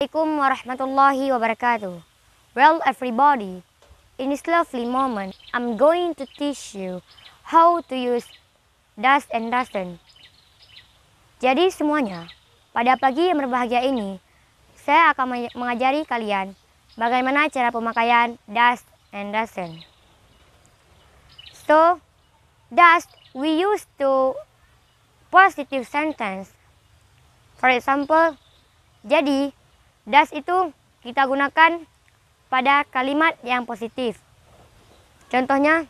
Assalamualaikum warahmatullahi wabarakatuh. Well everybody, in this lovely moment, I'm going to teach you how to use dust and dusten. Jadi semuanya, pada pagi yang berbahagia ini, saya akan mengajari kalian bagaimana cara pemakaian dust and dusten. So, dust we use to positive sentence. For example, jadi Das itu kita gunakan pada kalimat yang positif. Contohnya,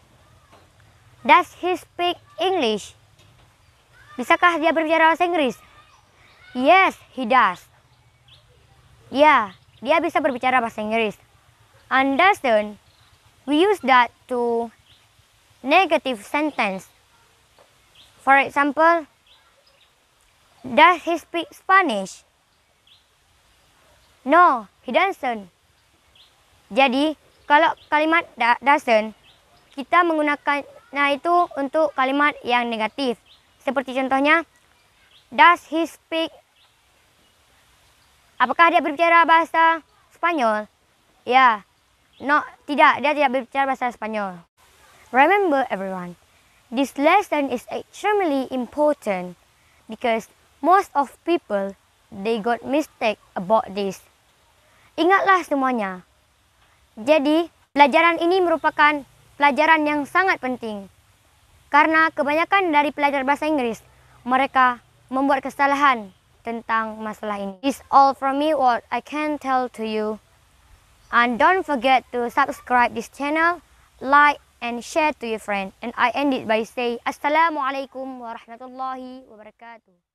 Does he speak English? Bisakah dia berbicara bahasa Inggris? Yes, he does. Ya, dia bisa berbicara bahasa Inggris. And Understand? We use that to negative sentence. For example, does he speak Spanish? No, he doesn't. Jadi, kalau kalimat doesn't, kita menggunakan nah itu untuk kalimat yang negatif. Seperti contohnya, does he speak Apakah dia berbicara bahasa Spanyol? Ya. Yeah. No, tidak, dia tidak berbicara bahasa Spanyol. Remember everyone, this lesson is extremely important because most of people they got mistake about this. Ingatlah semuanya. Jadi, pelajaran ini merupakan pelajaran yang sangat penting. Karena kebanyakan dari pelajar bahasa Inggris, mereka membuat kesalahan tentang masalah ini. It's all from me what I can tell to you. And don't forget to subscribe this channel, like and share to your friend. And I end it by say Assalamualaikum warahmatullahi wabarakatuh.